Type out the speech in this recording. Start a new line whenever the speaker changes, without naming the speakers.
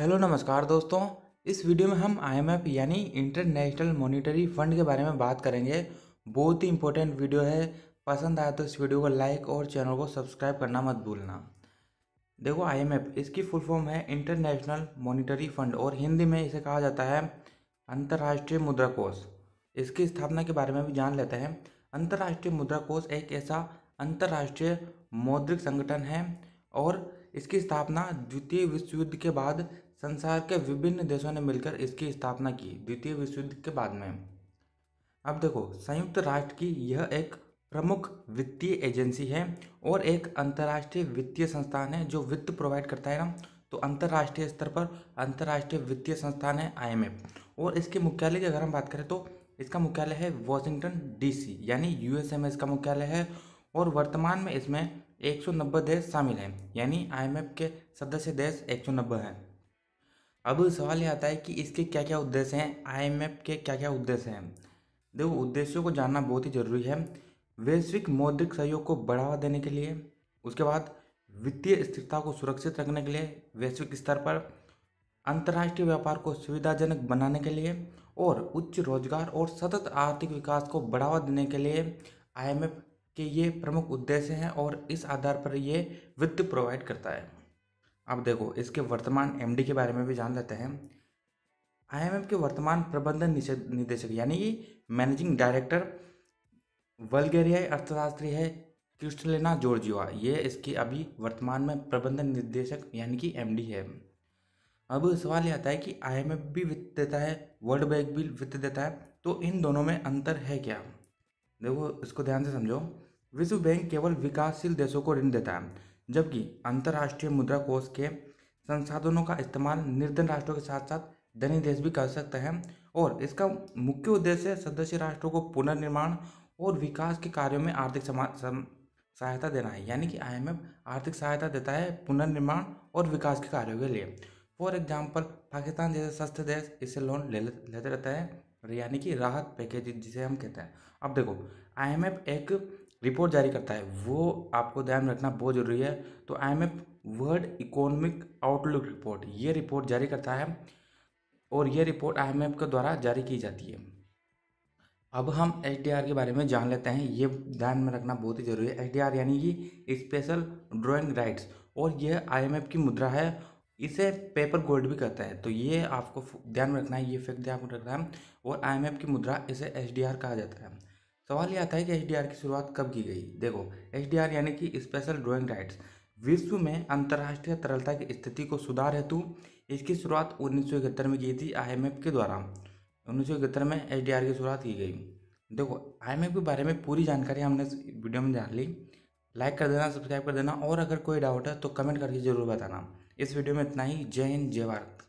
hello नमस्कार दोस्तों इस वीडियो में हम आईएमएफ यानी इंटरनेशनल मॉनिटरी फंड के बारे में बात करेंगे बहुत ही इंपॉर्टेंट वीडियो है पसंद आया तो इस वीडियो को लाइक और चैनल को सब्सक्राइब करना मत भूलना देखो आईएमएफ इसकी फुल फॉर्म है इंटरनेशनल मॉनिटरी फंड और हिंदी में इसे कहा जाता है अंतर्राष्ट्रीय मुद्रा कोष इसकी स्थापना के बारे में भी जान लेते हैं अंतर्राष्ट्रीय मुद्रा कोष एक ऐसा अंतर्राष्ट्रीय मौद्रिक संगठन है और इसकी स्थापना द्वितीय विश्व युद्ध के बाद संसार के विभिन्न देशों ने मिलकर इसकी स्थापना की द्वितीय विश्व युद्ध के बाद में अब देखो संयुक्त राष्ट्र की यह एक प्रमुख वित्तीय एजेंसी है और एक अंतर्राष्ट्रीय वित्तीय संस्थान है जो वित्त प्रोवाइड करता है ना तो अंतर्राष्ट्रीय स्तर पर अंतर्राष्ट्रीय वित्तीय संस्थान है आई और इसके मुख्यालय की अगर हम बात करें तो इसका मुख्यालय है वॉशिंगटन डीसी यानी यूएसए का मुख्यालय है और वर्तमान में इसमें 190 देश शामिल हैं यानी आईएमएफ के सदस्य देश 190 हैं अब सवाल यह आता है कि इसके क्या क्या उद्देश्य हैं आईएमएफ के क्या क्या उद्देश्य हैं देखो उद्देश्यों को जानना बहुत ही जरूरी है वैश्विक मौद्रिक सहयोग को बढ़ावा देने के लिए उसके बाद वित्तीय स्थिरता को सुरक्षित रखने के लिए वैश्विक स्तर पर अंतर्राष्ट्रीय व्यापार को सुविधाजनक बनाने के लिए और उच्च रोजगार और सतत आर्थिक विकास को बढ़ावा देने के लिए आईएमएफ के ये प्रमुख उद्देश्य हैं और इस आधार पर ये वित्त प्रोवाइड करता है अब देखो इसके वर्तमान एमडी के बारे में भी जान लेते हैं आईएमएफ के वर्तमान प्रबंधन निदेशक यानी कि मैनेजिंग डायरेक्टर बल्गेरियाई अर्थशास्त्री है क्रिस्टलिना जोर्जिवा ये इसकी अभी वर्तमान में प्रबंधन निदेशक यानी कि एमडी है अब सवाल ये आता है कि आईएमएफ भी वित्त देता है वर्ल्ड बैंक भी वित्त देता है तो इन दोनों में अंतर है क्या देखो इसको ध्यान से समझो विश्व बैंक केवल विकासशील देशों को ऋण देता है जबकि अंतर्राष्ट्रीय मुद्रा कोष के संसाधनों का इस्तेमाल निर्धन राष्ट्रों के साथ साथ धनी देश भी कर सकते हैं और इसका मुख्य उद्देश्य सदस्य राष्ट्रों को पुनर्निर्माण और विकास के कार्यों में आर्थिक सहायता देना है यानी कि आईएमएफ आर्थिक सहायता देता है पुनर्निर्माण और विकास के कार्यों के लिए फॉर एग्जाम्पल पाकिस्तान जैसे सस्ते देश इससे लोन ले लेते रहता है यानी कि राहत पैकेज जिसे हम कहते हैं अब देखो आईएमएफ एक रिपोर्ट जारी करता है वो आपको ध्यान रखना बहुत ज़रूरी है तो I world economic outlook report ये रिपोर्ट जारी करता है और ये रिपोर्ट आई के द्वारा जारी की जाती है अब हम एच के बारे में जान लेते हैं ये ध्यान में रखना बहुत ही ज़रूरी है एच यानी कि स्पेशल ड्राइंग राइट्स और यह आई की मुद्रा है इसे पेपर गोल्ड भी कहता है तो ये आपको ध्यान में रखना है ये फैक्ट ध्यान में रखना है और आई की मुद्रा इसे एच कहा जाता है सवाल ये आता है कि एच की शुरुआत कब की गई देखो एच यानी कि स्पेशल ड्रॉइंग राइट्स विश्व में अंतर्राष्ट्रीय तरलता की स्थिति को सुधार हेतु इसकी शुरुआत उन्नीस में की थी आई के द्वारा उन्नीस में एच की शुरुआत की गई देखो आई के बारे में पूरी जानकारी हमने इस वीडियो में जान ली लाइक कर देना सब्सक्राइब कर देना और अगर कोई डाउट है तो कमेंट करके ज़रूर बताना इस वीडियो में इतना ही जय हिंद जय भारत